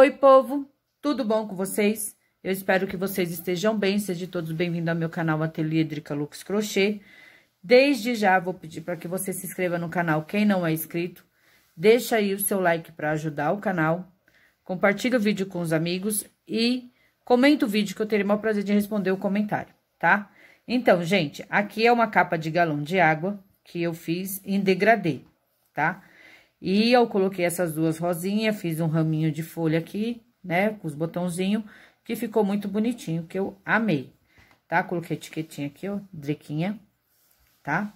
Oi, povo, tudo bom com vocês? Eu espero que vocês estejam bem, sejam todos bem-vindos ao meu canal Ateliê Drica Lux Crochê. Desde já vou pedir para que você se inscreva no canal, quem não é inscrito, deixa aí o seu like para ajudar o canal, compartilha o vídeo com os amigos e comenta o vídeo que eu terei o maior prazer de responder o comentário, tá? Então, gente, aqui é uma capa de galão de água que eu fiz em degradê, tá? E eu coloquei essas duas rosinhas, fiz um raminho de folha aqui, né, com os botãozinhos, que ficou muito bonitinho, que eu amei, tá? Coloquei etiquetinha aqui, ó, drequinha, tá?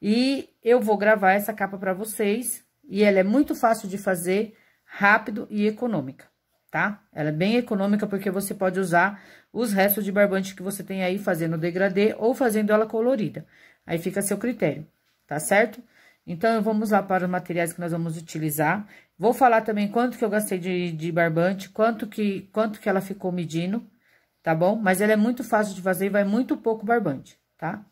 E eu vou gravar essa capa para vocês, e ela é muito fácil de fazer, rápido e econômica, tá? Ela é bem econômica porque você pode usar os restos de barbante que você tem aí fazendo degradê ou fazendo ela colorida. Aí fica a seu critério, tá certo? Então, vamos lá para os materiais que nós vamos utilizar. Vou falar também quanto que eu gastei de, de barbante, quanto que, quanto que ela ficou medindo, tá bom? Mas ela é muito fácil de fazer e vai muito pouco barbante, tá?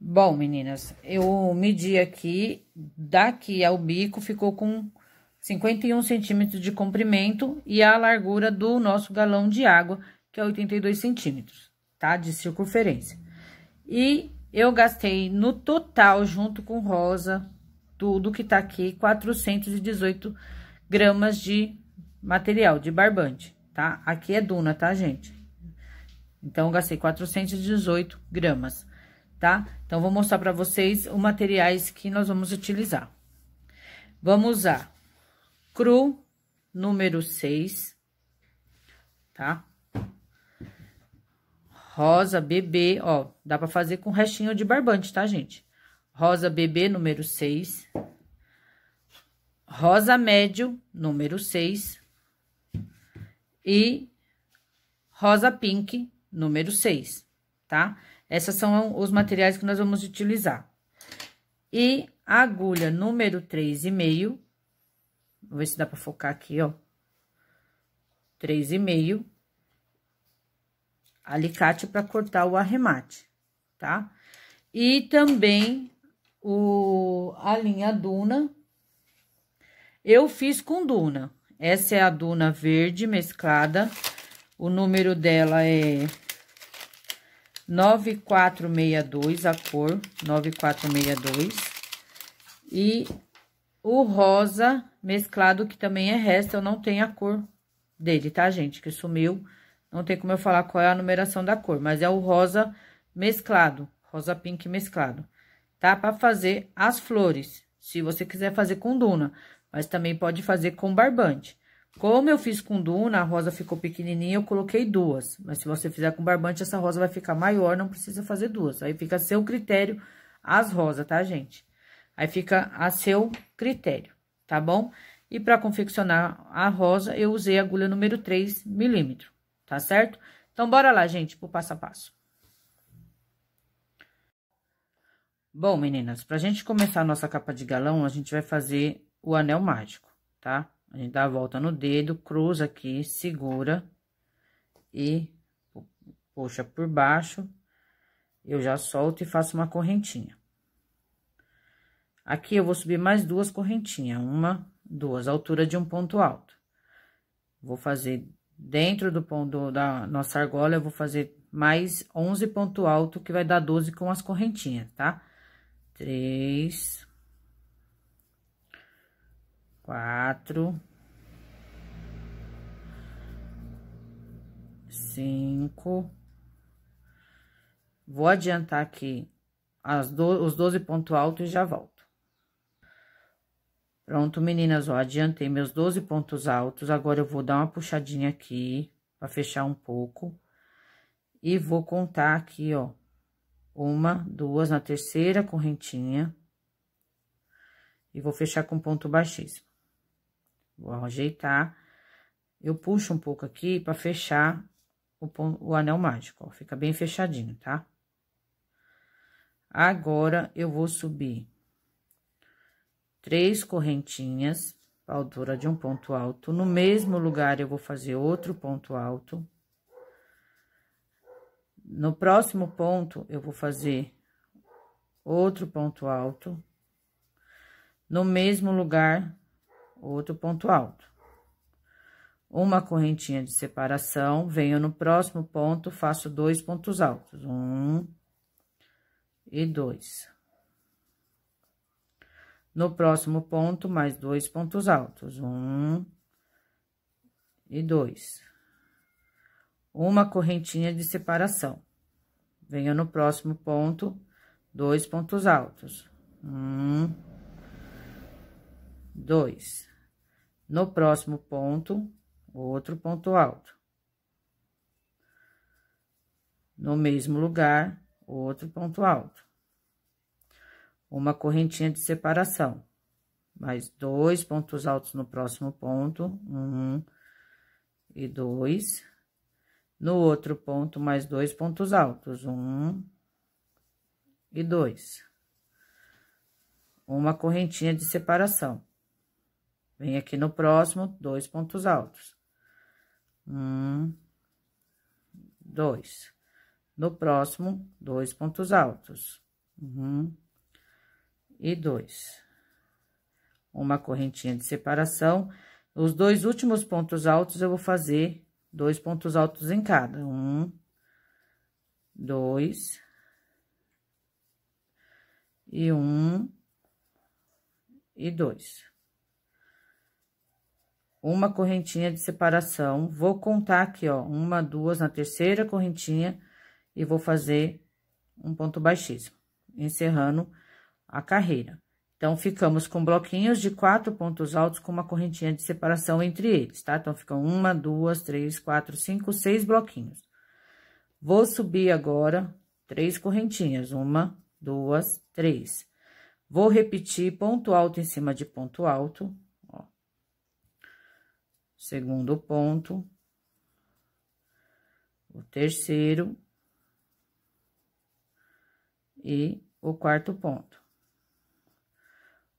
Bom, meninas, eu medi aqui, daqui ao bico ficou com 51 centímetros de comprimento e a largura do nosso galão de água, que é 82 centímetros, tá? De circunferência. E eu gastei no total, junto com rosa, tudo que tá aqui, 418 gramas de material, de barbante, tá? Aqui é duna, tá, gente? Então, eu gastei 418 gramas, tá? Então, vou mostrar pra vocês os materiais que nós vamos utilizar. Vamos usar cru número 6, tá? rosa bebê, ó, dá pra fazer com restinho de barbante, tá, gente? Rosa bebê, número 6. Rosa médio, número 6. E rosa pink, número 6, tá? Essas são os materiais que nós vamos utilizar. E agulha número 3,5. Vou ver se dá pra focar aqui, ó. 3,5 alicate para cortar o arremate, tá? E também o, a linha Duna, eu fiz com Duna. Essa é a Duna verde mesclada, o número dela é 9462, a cor 9462. E o rosa mesclado, que também é resto, eu não tenho a cor dele, tá, gente? Que sumiu não tem como eu falar qual é a numeração da cor, mas é o rosa mesclado, rosa pink mesclado, tá? Para fazer as flores, se você quiser fazer com duna, mas também pode fazer com barbante. Como eu fiz com duna, a rosa ficou pequenininha, eu coloquei duas. Mas se você fizer com barbante, essa rosa vai ficar maior, não precisa fazer duas. Aí fica a seu critério as rosas, tá, gente? Aí fica a seu critério, tá bom? E para confeccionar a rosa, eu usei a agulha número 3 milímetro tá certo? Então, bora lá, gente, pro passo a passo. Bom, meninas, pra gente começar a nossa capa de galão, a gente vai fazer o anel mágico, tá? A gente dá a volta no dedo, cruza aqui, segura e puxa por baixo. Eu já solto e faço uma correntinha. Aqui eu vou subir mais duas correntinhas, uma, duas, altura de um ponto alto. Vou fazer Dentro do, ponto da nossa argola, eu vou fazer mais 11 ponto alto, que vai dar 12 com as correntinhas, tá? 3, 4, 5. Vou adiantar aqui as do, os 12 pontos altos e já volto. Pronto, meninas, ó, adiantei meus 12 pontos altos. Agora, eu vou dar uma puxadinha aqui para fechar um pouco. E vou contar aqui, ó, uma, duas na terceira correntinha. E vou fechar com ponto baixíssimo. Vou ajeitar. Eu puxo um pouco aqui para fechar o, ponto, o anel mágico, ó, fica bem fechadinho, tá? Agora, eu vou subir três correntinhas, altura de um ponto alto. No mesmo lugar, eu vou fazer outro ponto alto. No próximo ponto, eu vou fazer outro ponto alto. No mesmo lugar, outro ponto alto. Uma correntinha de separação, venho no próximo ponto, faço dois pontos altos. Um e dois. No próximo ponto, mais dois pontos altos. Um e dois. Uma correntinha de separação. Venha no próximo ponto, dois pontos altos. Um, dois. No próximo ponto, outro ponto alto. No mesmo lugar, outro ponto alto uma correntinha de separação. Mais dois pontos altos no próximo ponto, um e dois. No outro ponto, mais dois pontos altos, um e dois. Uma correntinha de separação. Vem aqui no próximo, dois pontos altos. Um, dois. No próximo, dois pontos altos. Um, e dois. Uma correntinha de separação. Os dois últimos pontos altos, eu vou fazer dois pontos altos em cada. Um, dois, e um, e dois. Uma correntinha de separação. Vou contar aqui, ó, uma, duas na terceira correntinha e vou fazer um ponto baixíssimo. Encerrando a carreira. Então, ficamos com bloquinhos de quatro pontos altos com uma correntinha de separação entre eles, tá? Então, ficam uma, duas, três, quatro, cinco, seis bloquinhos. Vou subir agora três correntinhas, uma, duas, três. Vou repetir ponto alto em cima de ponto alto, ó. Segundo ponto. O terceiro. E o quarto ponto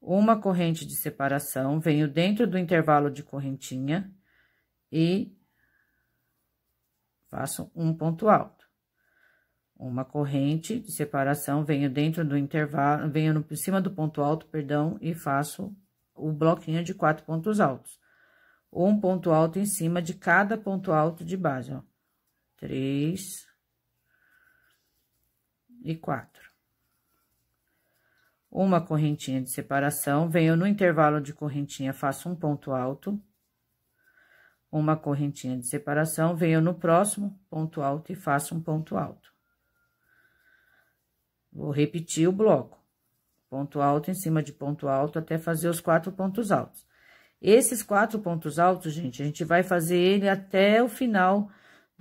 uma corrente de separação, venho dentro do intervalo de correntinha e faço um ponto alto. Uma corrente de separação, venho dentro do intervalo, venho no, em cima do ponto alto, perdão, e faço o bloquinho de quatro pontos altos. Um ponto alto em cima de cada ponto alto de base, ó. Três e quatro uma correntinha de separação, venho no intervalo de correntinha, faço um ponto alto, uma correntinha de separação, venho no próximo ponto alto e faço um ponto alto. Vou repetir o bloco. Ponto alto em cima de ponto alto até fazer os quatro pontos altos. Esses quatro pontos altos, gente, a gente vai fazer ele até o final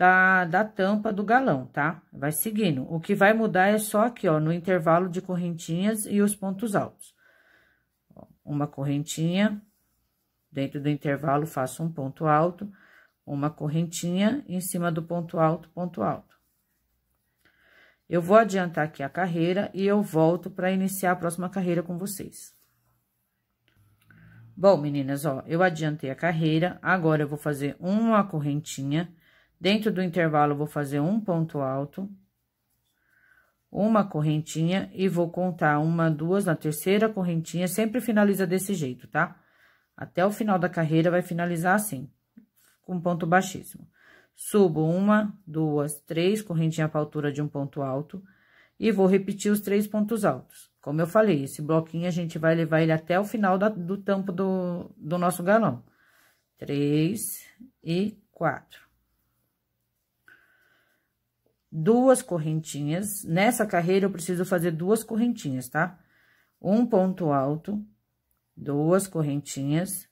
da, da tampa do galão, tá? Vai seguindo. O que vai mudar é só aqui, ó, no intervalo de correntinhas e os pontos altos. Uma correntinha, dentro do intervalo faço um ponto alto, uma correntinha em cima do ponto alto, ponto alto. Eu vou adiantar aqui a carreira e eu volto para iniciar a próxima carreira com vocês. Bom, meninas, ó, eu adiantei a carreira, agora eu vou fazer uma correntinha Dentro do intervalo, vou fazer um ponto alto, uma correntinha e vou contar uma, duas na terceira correntinha, sempre finaliza desse jeito, tá? Até o final da carreira vai finalizar assim, com ponto baixíssimo. Subo uma, duas, três correntinhas para altura de um ponto alto e vou repetir os três pontos altos. Como eu falei, esse bloquinho a gente vai levar ele até o final da, do tampo do, do nosso galão. Três e quatro duas correntinhas. Nessa carreira, eu preciso fazer duas correntinhas, tá? Um ponto alto, duas correntinhas.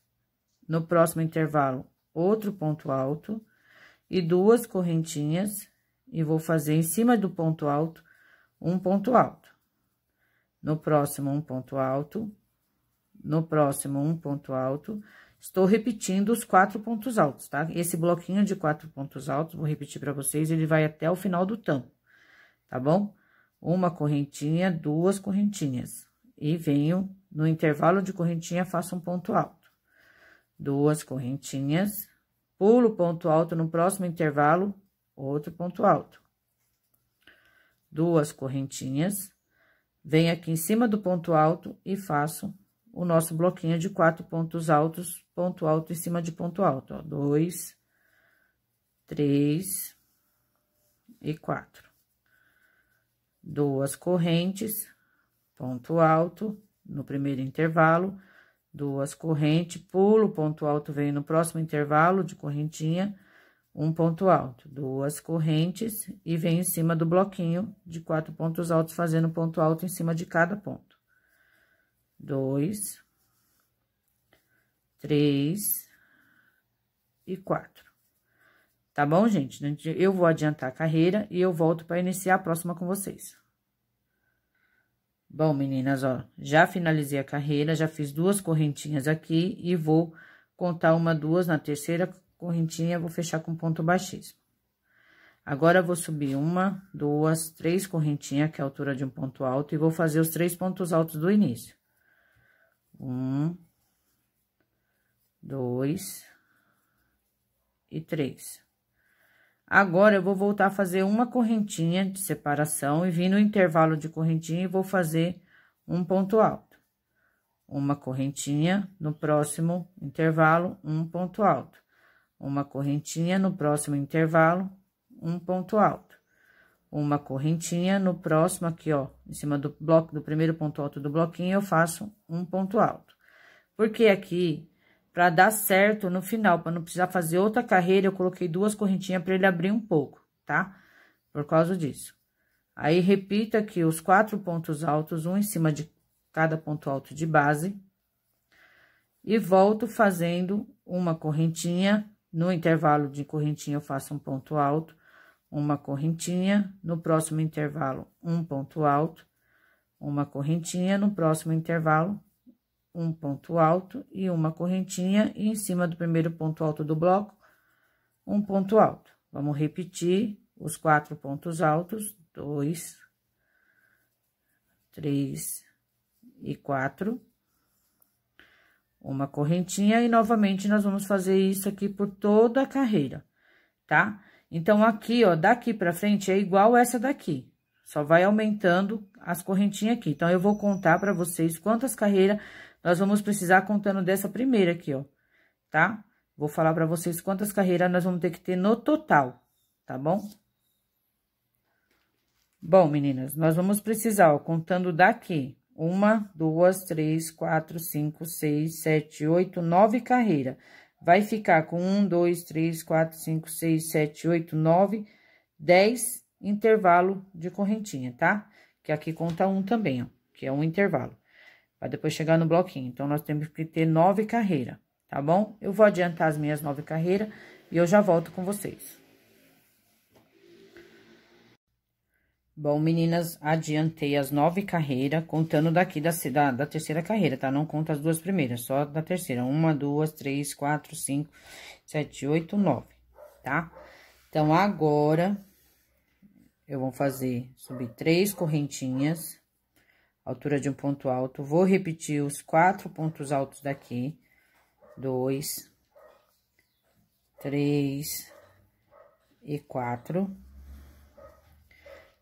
No próximo intervalo, outro ponto alto e duas correntinhas. E vou fazer em cima do ponto alto, um ponto alto. No próximo, um ponto alto. No próximo, um ponto alto Estou repetindo os quatro pontos altos, tá? Esse bloquinho de quatro pontos altos, vou repetir para vocês, ele vai até o final do tampo, tá bom? Uma correntinha, duas correntinhas. E venho no intervalo de correntinha, faço um ponto alto. Duas correntinhas, pulo ponto alto no próximo intervalo, outro ponto alto. Duas correntinhas, venho aqui em cima do ponto alto e faço o nosso bloquinho de quatro pontos altos, ponto alto em cima de ponto alto, ó, dois, três e quatro. Duas correntes, ponto alto no primeiro intervalo, duas correntes, pulo, ponto alto vem no próximo intervalo de correntinha, um ponto alto, duas correntes e vem em cima do bloquinho de quatro pontos altos, fazendo ponto alto em cima de cada ponto dois, três e quatro. Tá bom, gente? Eu vou adiantar a carreira e eu volto para iniciar a próxima com vocês. Bom, meninas, ó, já finalizei a carreira, já fiz duas correntinhas aqui e vou contar uma, duas na terceira correntinha, vou fechar com ponto baixíssimo. Agora, vou subir uma, duas, três correntinhas, que é a altura de um ponto alto, e vou fazer os três pontos altos do início. Um, dois e três. Agora, eu vou voltar a fazer uma correntinha de separação e vim no intervalo de correntinha e vou fazer um ponto alto. Uma correntinha no próximo intervalo, um ponto alto. Uma correntinha no próximo intervalo, um ponto alto uma correntinha, no próximo aqui, ó, em cima do bloco, do primeiro ponto alto do bloquinho, eu faço um ponto alto. Porque aqui, para dar certo no final, para não precisar fazer outra carreira, eu coloquei duas correntinhas para ele abrir um pouco, tá? Por causa disso. Aí, repita aqui os quatro pontos altos, um em cima de cada ponto alto de base. E volto fazendo uma correntinha, no intervalo de correntinha eu faço um ponto alto uma correntinha, no próximo intervalo, um ponto alto, uma correntinha, no próximo intervalo, um ponto alto e uma correntinha, e em cima do primeiro ponto alto do bloco, um ponto alto. Vamos repetir os quatro pontos altos, dois, três e quatro. Uma correntinha, e novamente nós vamos fazer isso aqui por toda a carreira, tá? Então, aqui, ó, daqui pra frente é igual essa daqui. Só vai aumentando as correntinhas aqui. Então, eu vou contar pra vocês quantas carreiras nós vamos precisar contando dessa primeira aqui, ó, tá? Vou falar pra vocês quantas carreiras nós vamos ter que ter no total, tá bom? Bom, meninas, nós vamos precisar, ó, contando daqui, uma, duas, três, quatro, cinco, seis, sete, oito, nove carreiras vai ficar com um, dois, três, quatro, cinco, seis, sete, oito, nove, dez intervalo de correntinha, tá? Que aqui conta um também, ó, que é um intervalo. Vai depois chegar no bloquinho. Então, nós temos que ter nove carreiras, tá bom? Eu vou adiantar as minhas nove carreiras e eu já volto com vocês. Bom, meninas, adiantei as nove carreiras, contando daqui da, da, da, terceira carreira, tá? Não conta as duas primeiras, só da terceira. Uma, duas, três, quatro, cinco, sete, oito, nove, tá? Então, agora, eu vou fazer, subir três correntinhas, altura de um ponto alto. Vou repetir os quatro pontos altos daqui. Dois, três e quatro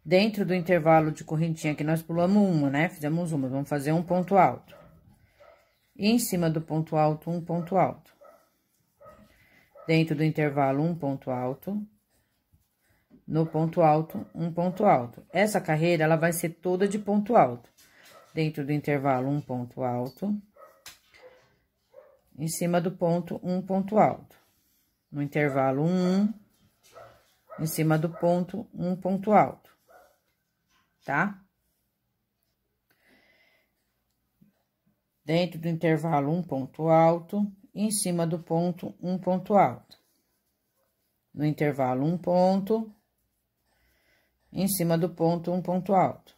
dentro do intervalo de correntinha que nós pulamos uma, né? Fizemos uma, vamos fazer um ponto alto. E em cima do ponto alto, um ponto alto. Dentro do intervalo, um ponto alto. No ponto alto, um ponto alto. Essa carreira, ela vai ser toda de ponto alto. Dentro do intervalo, um ponto alto. Em cima do ponto, um ponto alto. No intervalo, um, Em cima do ponto, um ponto alto tá? Dentro do intervalo, um ponto alto, em cima do ponto, um ponto alto. No intervalo, um ponto, em cima do ponto, um ponto alto.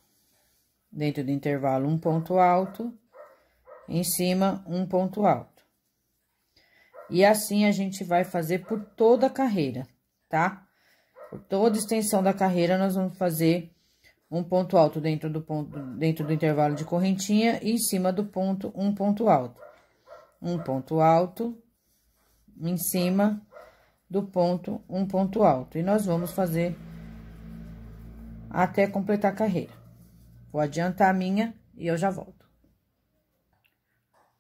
Dentro do intervalo, um ponto alto, em cima, um ponto alto. E assim a gente vai fazer por toda a carreira, tá? Por toda a extensão da carreira, nós vamos fazer um ponto alto dentro do, ponto, dentro do intervalo de correntinha e em cima do ponto, um ponto alto. Um ponto alto em cima do ponto, um ponto alto. E nós vamos fazer até completar a carreira. Vou adiantar a minha e eu já volto.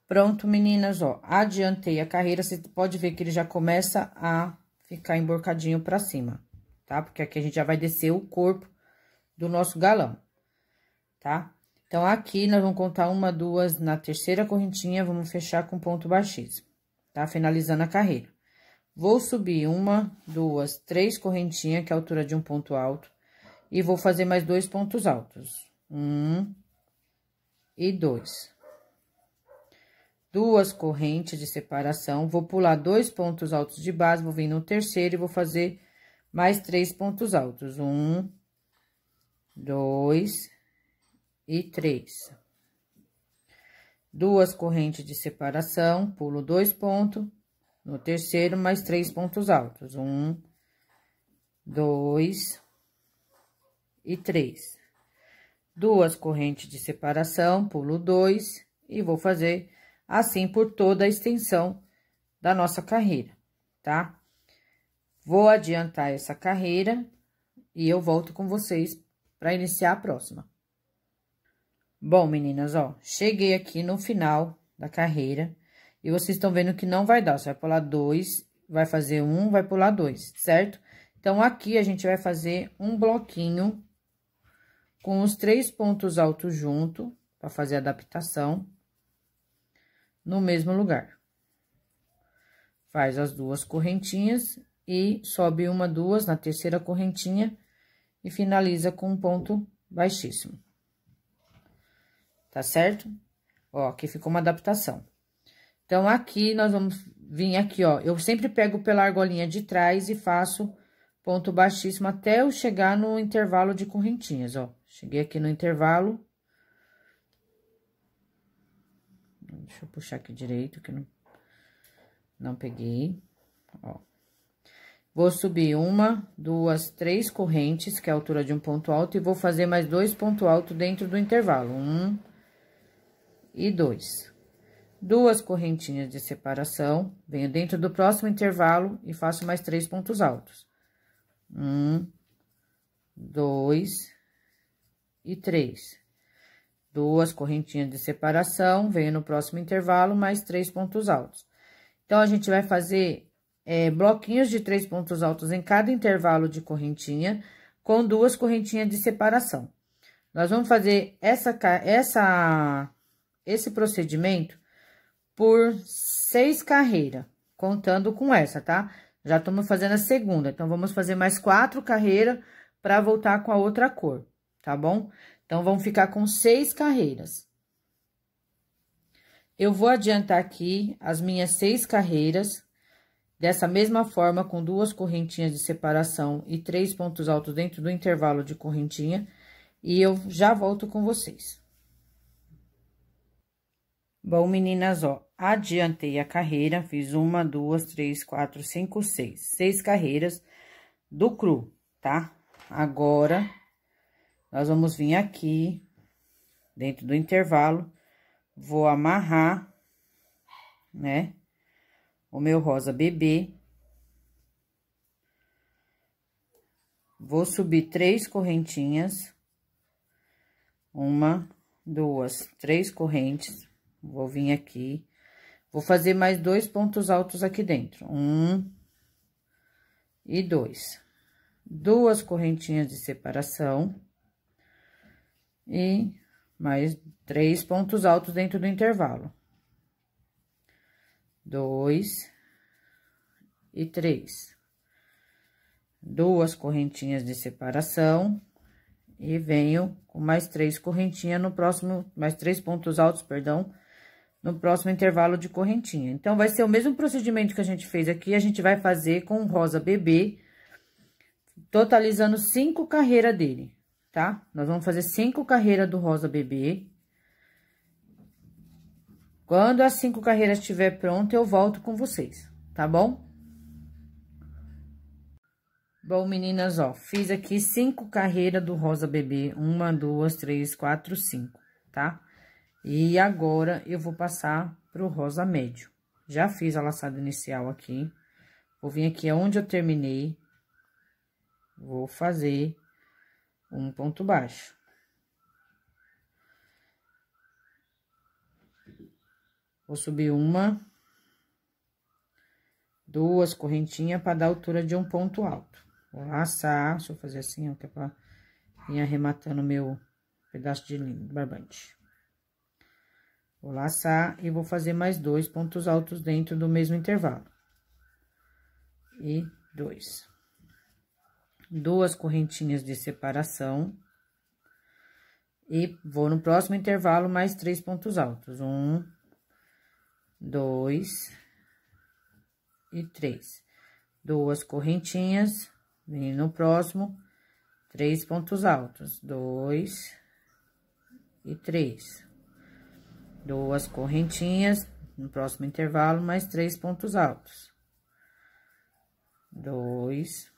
Pronto, meninas, ó, adiantei a carreira, você pode ver que ele já começa a ficar emborcadinho para cima, tá? Porque aqui a gente já vai descer o corpo do nosso galão, tá? Então, aqui nós vamos contar uma, duas, na terceira correntinha, vamos fechar com ponto baixíssimo, tá? Finalizando a carreira. Vou subir uma, duas, três correntinhas, que é a altura de um ponto alto, e vou fazer mais dois pontos altos. Um e dois. Duas correntes de separação, vou pular dois pontos altos de base, vou vir no terceiro e vou fazer mais três pontos altos. Um, dois e três. Duas correntes de separação, pulo dois pontos, no terceiro, mais três pontos altos. Um, dois e três. Duas correntes de separação, pulo dois, e vou fazer assim por toda a extensão da nossa carreira, tá? Vou adiantar essa carreira e eu volto com vocês para iniciar a próxima. Bom, meninas, ó, cheguei aqui no final da carreira e vocês estão vendo que não vai dar. Você vai pular dois, vai fazer um, vai pular dois, certo? Então, aqui a gente vai fazer um bloquinho com os três pontos altos junto, para fazer a adaptação, no mesmo lugar. Faz as duas correntinhas e sobe uma, duas na terceira correntinha e finaliza com um ponto baixíssimo. Tá certo? Ó, aqui ficou uma adaptação. Então, aqui nós vamos vir aqui, ó. Eu sempre pego pela argolinha de trás e faço ponto baixíssimo até eu chegar no intervalo de correntinhas, ó. Cheguei aqui no intervalo. Deixa eu puxar aqui direito, que não, não peguei, ó. Vou subir uma, duas, três correntes, que é a altura de um ponto alto, e vou fazer mais dois pontos altos dentro do intervalo. Um e dois. Duas correntinhas de separação, venho dentro do próximo intervalo e faço mais três pontos altos. Um, dois e três. Duas correntinhas de separação, venho no próximo intervalo, mais três pontos altos. Então, a gente vai fazer é, bloquinhos de três pontos altos em cada intervalo de correntinha, com duas correntinhas de separação. Nós vamos fazer essa, essa, esse procedimento por seis carreiras, contando com essa, tá? Já estamos fazendo a segunda, então, vamos fazer mais quatro carreiras para voltar com a outra cor, tá bom? Então, vão ficar com seis carreiras. Eu vou adiantar aqui as minhas seis carreiras Dessa mesma forma, com duas correntinhas de separação e três pontos altos dentro do intervalo de correntinha, e eu já volto com vocês. Bom, meninas, ó, adiantei a carreira, fiz uma, duas, três, quatro, cinco, seis, seis carreiras do cru, tá? Agora, nós vamos vir aqui, dentro do intervalo, vou amarrar, né? o meu rosa bebê. Vou subir três correntinhas. Uma, duas, três correntes. Vou vir aqui. Vou fazer mais dois pontos altos aqui dentro. Um e dois. Duas correntinhas de separação. E mais três pontos altos dentro do intervalo dois e três. Duas correntinhas de separação e venho com mais três correntinhas no próximo, mais três pontos altos, perdão, no próximo intervalo de correntinha. Então, vai ser o mesmo procedimento que a gente fez aqui, a gente vai fazer com rosa bebê, totalizando cinco carreiras dele, tá? Nós vamos fazer cinco carreiras do rosa bebê. Quando as cinco carreiras estiver pronta, eu volto com vocês, tá bom? Bom, meninas, ó, fiz aqui cinco carreiras do rosa bebê. Uma, duas, três, quatro, cinco, tá? E agora, eu vou passar pro rosa médio. Já fiz a laçada inicial aqui. Vou vir aqui onde eu terminei. Vou fazer um ponto baixo. Vou subir uma, duas correntinhas para dar altura de um ponto alto. Vou laçar, deixa eu fazer assim, ó, que é pra ir arrematando meu pedaço de barbante. Vou laçar e vou fazer mais dois pontos altos dentro do mesmo intervalo. E dois. Duas correntinhas de separação. E vou no próximo intervalo mais três pontos altos. Um, dois e três. Duas correntinhas, vem no próximo, três pontos altos, dois e três. Duas correntinhas, no próximo intervalo, mais três pontos altos. Dois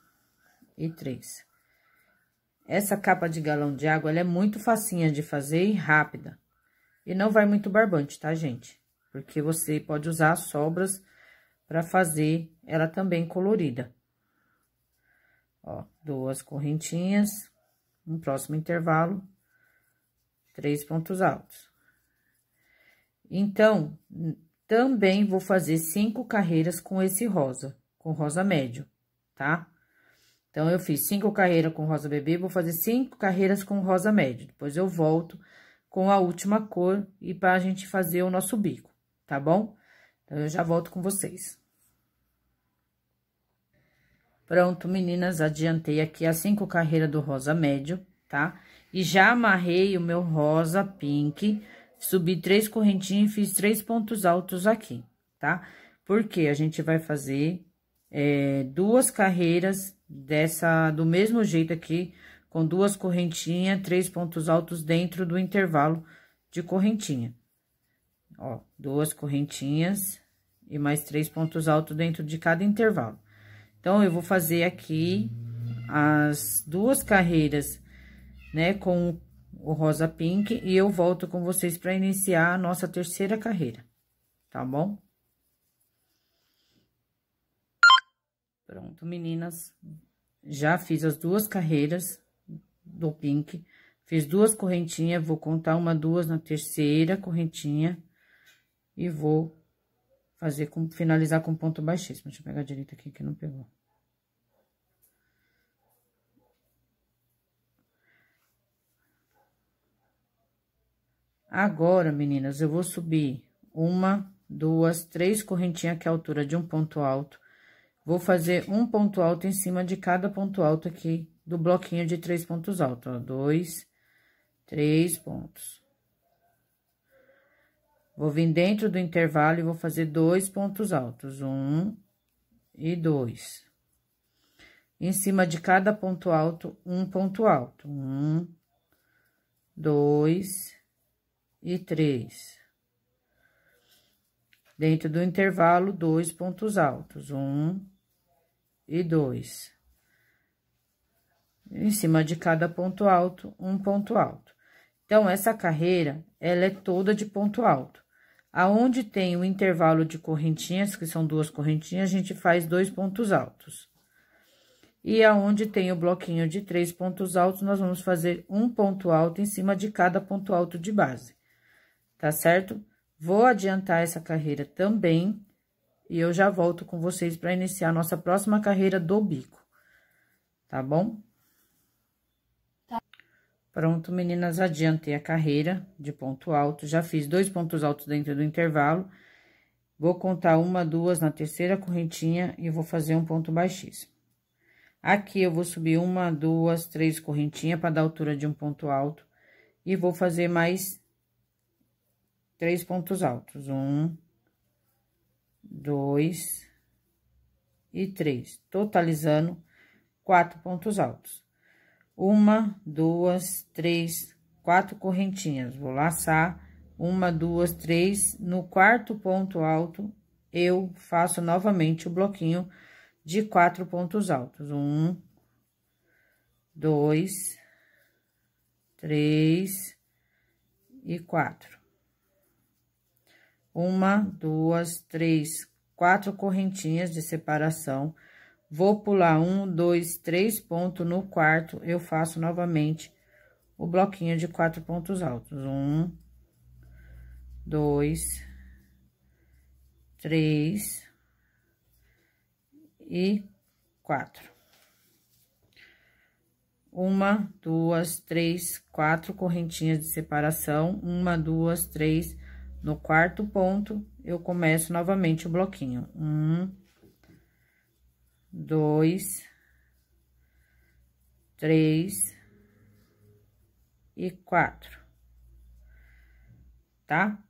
e três. Essa capa de galão de água, ela é muito facinha de fazer e rápida. E não vai muito barbante, tá, gente? porque você pode usar as sobras para fazer ela também colorida. Ó, duas correntinhas, no próximo intervalo, três pontos altos. Então, também vou fazer cinco carreiras com esse rosa, com rosa médio, tá? Então, eu fiz cinco carreiras com rosa bebê, vou fazer cinco carreiras com rosa médio. Depois, eu volto com a última cor e para a gente fazer o nosso bico tá bom? Então, eu já volto com vocês. Pronto, meninas, adiantei aqui as cinco carreiras do rosa médio, tá? E já amarrei o meu rosa pink, subi três correntinhas e fiz três pontos altos aqui, tá? Porque a gente vai fazer é, duas carreiras dessa, do mesmo jeito aqui, com duas correntinhas, três pontos altos dentro do intervalo de correntinha ó, duas correntinhas e mais três pontos altos dentro de cada intervalo. Então, eu vou fazer aqui as duas carreiras, né, com o rosa pink e eu volto com vocês para iniciar a nossa terceira carreira, tá bom? Pronto, meninas, já fiz as duas carreiras do pink, fiz duas correntinhas, vou contar uma, duas na terceira correntinha e vou fazer com, finalizar com ponto baixíssimo. Deixa eu pegar a direita aqui que não pegou. Agora, meninas, eu vou subir uma, duas, três correntinhas que a altura de um ponto alto. Vou fazer um ponto alto em cima de cada ponto alto aqui do bloquinho de três pontos altos, ó. Dois, três pontos. Vou vir dentro do intervalo e vou fazer dois pontos altos. Um e dois. Em cima de cada ponto alto, um ponto alto. Um, dois e três. Dentro do intervalo, dois pontos altos. Um e dois. Em cima de cada ponto alto, um ponto alto. Então, essa carreira, ela é toda de ponto alto. Aonde tem o intervalo de correntinhas, que são duas correntinhas, a gente faz dois pontos altos. E aonde tem o bloquinho de três pontos altos, nós vamos fazer um ponto alto em cima de cada ponto alto de base, tá certo? Vou adiantar essa carreira também, e eu já volto com vocês para iniciar a nossa próxima carreira do bico, tá bom? Pronto, meninas, adiantei a carreira de ponto alto. Já fiz dois pontos altos dentro do intervalo. Vou contar uma, duas na terceira correntinha e vou fazer um ponto baixíssimo. Aqui eu vou subir uma, duas, três correntinhas para dar altura de um ponto alto. E vou fazer mais três pontos altos. Um, dois e três. Totalizando quatro pontos altos uma, duas, três, quatro correntinhas. Vou laçar uma, duas, três. No quarto ponto alto, eu faço novamente o bloquinho de quatro pontos altos. Um, dois, três e quatro. Uma, duas, três, quatro correntinhas de separação Vou pular um, dois, três pontos. No quarto, eu faço novamente o bloquinho de quatro pontos altos. Um, dois, três e quatro. Uma, duas, três, quatro correntinhas de separação. Uma, duas, três. No quarto ponto, eu começo novamente o bloquinho. Um, dois, três e quatro, tá?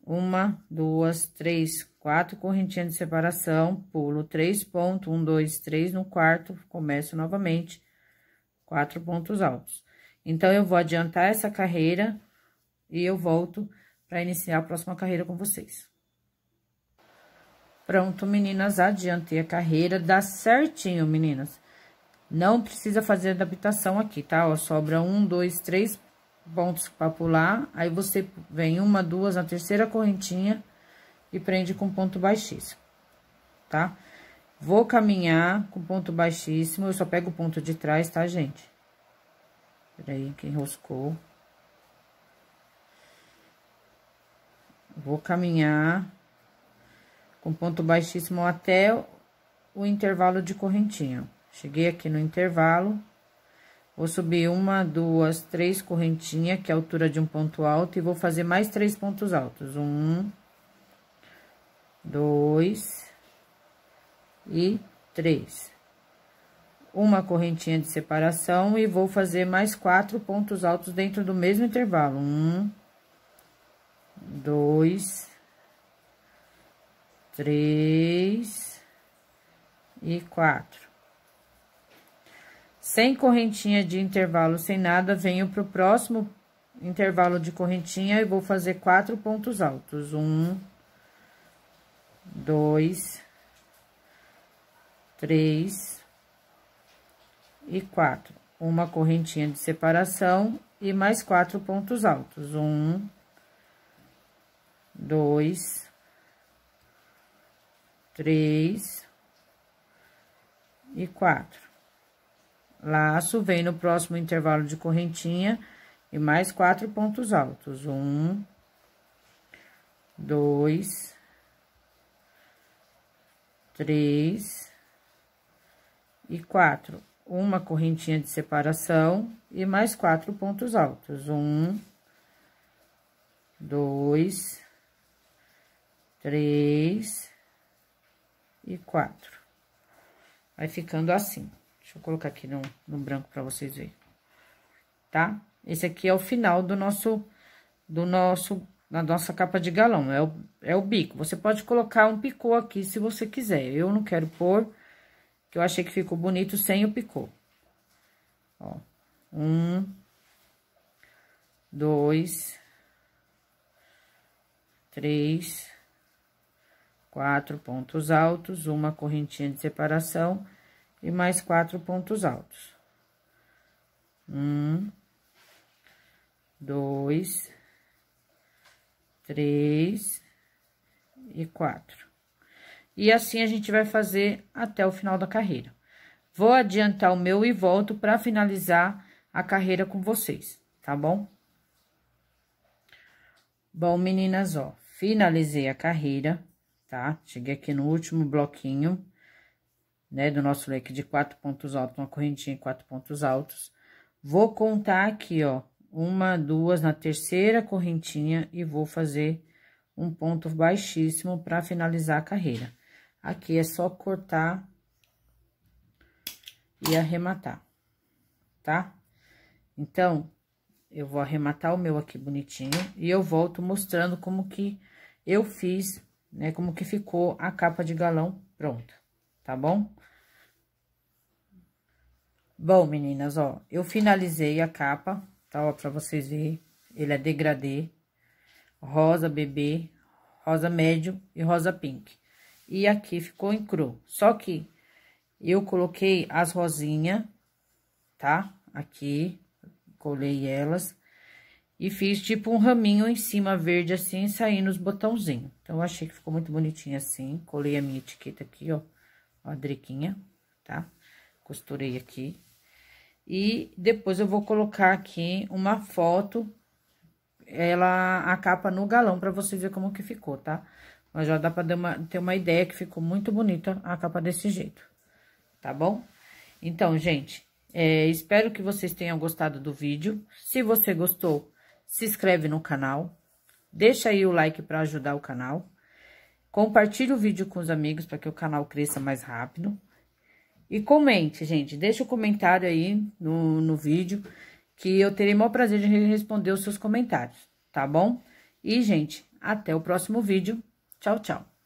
Uma, duas, três, quatro correntinhas de separação, pulo três pontos, um, dois, três no quarto, começo novamente, quatro pontos altos. Então, eu vou adiantar essa carreira e eu volto para iniciar a próxima carreira com vocês. Pronto, meninas, adiantei a carreira, dá certinho, meninas. Não precisa fazer da habitação aqui, tá? Ó, sobra um, dois, três pontos pra pular, aí você vem uma, duas, na terceira correntinha e prende com ponto baixíssimo, tá? Vou caminhar com ponto baixíssimo, eu só pego o ponto de trás, tá, gente? Peraí, que enroscou. Vou caminhar com ponto baixíssimo até o intervalo de correntinha. Cheguei aqui no intervalo, vou subir uma, duas, três correntinhas, que é a altura de um ponto alto, e vou fazer mais três pontos altos. Um, dois e três. Uma correntinha de separação e vou fazer mais quatro pontos altos dentro do mesmo intervalo. Um, dois três e quatro. Sem correntinha de intervalo, sem nada, venho pro próximo intervalo de correntinha e vou fazer quatro pontos altos. Um, dois, três e quatro. Uma correntinha de separação e mais quatro pontos altos. Um, dois, três e quatro. Laço, vem no próximo intervalo de correntinha e mais quatro pontos altos. Um, dois, três e quatro. Uma correntinha de separação e mais quatro pontos altos. Um, dois, três e quatro. Vai ficando assim. Deixa eu colocar aqui no, no branco para vocês verem, tá? Esse aqui é o final do nosso, do nosso, da nossa capa de galão, é o, é o bico. Você pode colocar um picô aqui se você quiser, eu não quero pôr, que eu achei que ficou bonito sem o picô. Ó, um, dois, três, quatro pontos altos, uma correntinha de separação e mais quatro pontos altos. Um, dois, três e quatro. E assim a gente vai fazer até o final da carreira. Vou adiantar o meu e volto para finalizar a carreira com vocês, tá bom? Bom, meninas, ó, finalizei a carreira tá? Cheguei aqui no último bloquinho, né, do nosso leque de quatro pontos altos, uma correntinha em quatro pontos altos. Vou contar aqui, ó, uma, duas na terceira correntinha e vou fazer um ponto baixíssimo para finalizar a carreira. Aqui é só cortar e arrematar, tá? Então, eu vou arrematar o meu aqui bonitinho e eu volto mostrando como que eu fiz né? Como que ficou a capa de galão pronta, tá bom? Bom, meninas, ó, eu finalizei a capa, tá? Ó, pra vocês verem, ele é degradê, rosa bebê, rosa médio e rosa pink. E aqui ficou em cru, só que eu coloquei as rosinhas, tá? Aqui, colei elas e fiz tipo um raminho em cima verde assim, saindo os botãozinhos. Então, eu achei que ficou muito bonitinho assim. Colei a minha etiqueta aqui, ó. Ó, a driquinha, tá? Costurei aqui. E depois eu vou colocar aqui uma foto, ela, a capa no galão, pra você ver como que ficou, tá? Mas já dá pra uma, ter uma ideia que ficou muito bonita a capa desse jeito, tá bom? Então, gente, é, espero que vocês tenham gostado do vídeo. Se você gostou, se inscreve no canal, deixa aí o like para ajudar o canal, compartilha o vídeo com os amigos para que o canal cresça mais rápido e comente, gente, deixa o um comentário aí no, no vídeo que eu terei o maior prazer de responder os seus comentários, tá bom? E, gente, até o próximo vídeo. Tchau, tchau.